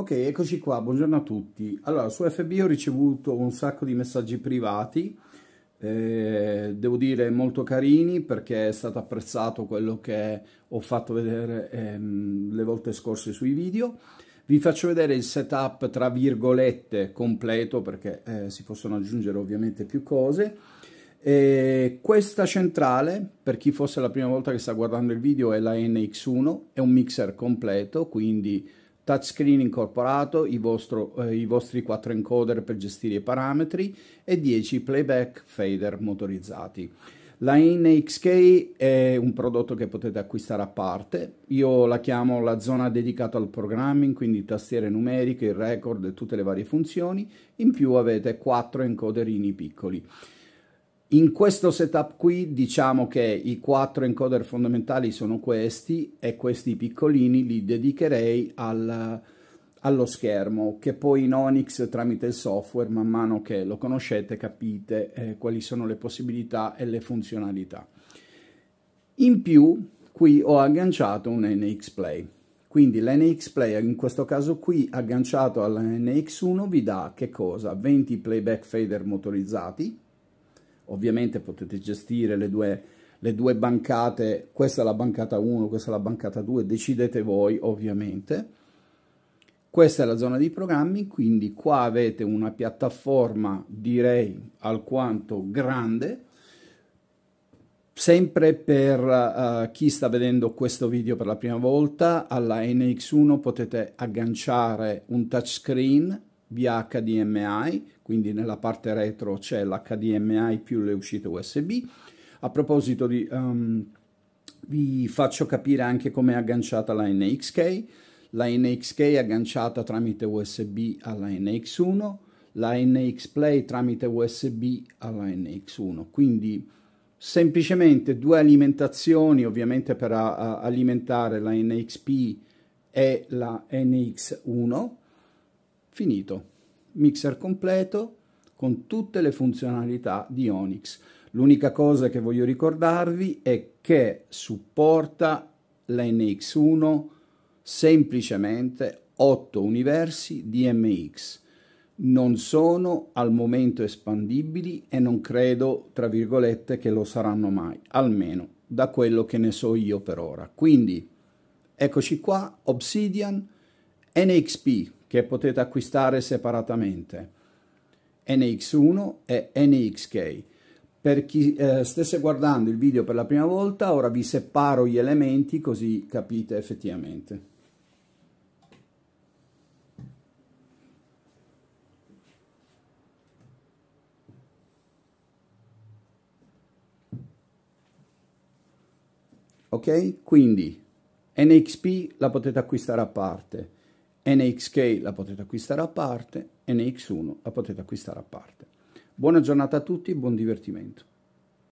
Ok, eccoci qua, buongiorno a tutti. Allora, su FB ho ricevuto un sacco di messaggi privati, eh, devo dire molto carini perché è stato apprezzato quello che ho fatto vedere ehm, le volte scorse sui video. Vi faccio vedere il setup tra virgolette completo perché eh, si possono aggiungere ovviamente più cose. E questa centrale, per chi fosse la prima volta che sta guardando il video, è la NX1, è un mixer completo, quindi touchscreen incorporato, i, vostro, eh, i, vostri quattro encoder per gestire i parametri e 10 playback fader motorizzati. La NXK è un prodotto che potete acquistare a parte, io la chiamo la zona dedicata al programming, quindi tastiere numeriche, record e tutte le varie funzioni, in più avete quattro encoderini piccoli. In questo setup qui diciamo che i quattro encoder fondamentali sono questi e questi piccolini li dedicherei al, allo schermo che poi in Onyx tramite il software man mano che lo conoscete capite eh, quali sono le possibilità e le funzionalità. In più qui ho agganciato un NX Play. Quindi l'NX Play in questo caso qui agganciato all'NX1 vi dà che cosa? 20 playback fader motorizzati, ovviamente potete gestire le due, le due bancate, questa è la bancata 1, questa è la bancata 2, decidete voi ovviamente. Questa è la zona di programmi, quindi qua avete una piattaforma direi alquanto grande, Sempre per uh, chi sta vedendo questo video per la prima volta, alla NX1 potete agganciare un touchscreen via HDMI, quindi nella parte retro c'è l'HDMI più le uscite USB. A proposito di... Um, vi faccio capire anche come è agganciata la NXK. La NXK è agganciata tramite USB alla NX1, la NX Play tramite USB alla NX1. Quindi semplicemente due alimentazioni, ovviamente per alimentare la NXP e la NX1 Finito. Mixer completo con tutte le funzionalità di Onyx. L'unica cosa che voglio ricordarvi è che supporta l'NX1 semplicemente 8 universi DMX. Non sono al momento espandibili e non credo, tra virgolette, che lo saranno mai, almeno da quello che ne so io per ora. Quindi eccoci qua, Obsidian NXP che potete acquistare separatamente. NX1 e NXK. Per chi eh, stesse guardando il video per la prima volta, ora vi separo gli elementi così capite effettivamente. Ok? Quindi NXP la potete acquistare a parte. NXK la potete acquistare a parte, NX1 la potete acquistare a parte. Buona giornata a tutti, buon divertimento.